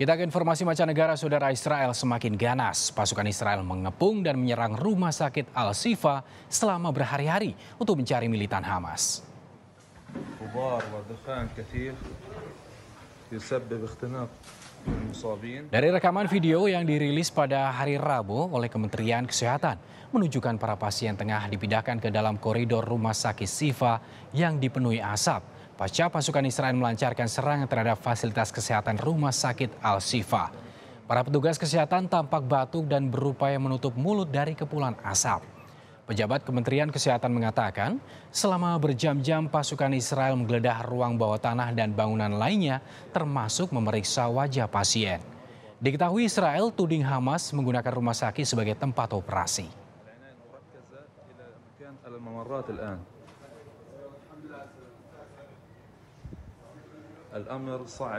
Kita ke informasi mancanegara, saudara Israel semakin ganas. Pasukan Israel mengepung dan menyerang rumah sakit Al-Sifa selama berhari-hari untuk mencari militan Hamas. Dari rekaman video yang dirilis pada hari Rabu oleh Kementerian Kesehatan, menunjukkan para pasien tengah dipindahkan ke dalam koridor rumah sakit Sifa yang dipenuhi asap pasca pasukan Israel melancarkan serangan terhadap fasilitas kesehatan rumah sakit Al-Sifa. Para petugas kesehatan tampak batuk dan berupaya menutup mulut dari kepulan asap. Pejabat Kementerian Kesehatan mengatakan, selama berjam-jam pasukan Israel menggeledah ruang bawah tanah dan bangunan lainnya, termasuk memeriksa wajah pasien. Diketahui Israel tuding Hamas menggunakan rumah sakit sebagai tempat operasi. الأمر صعب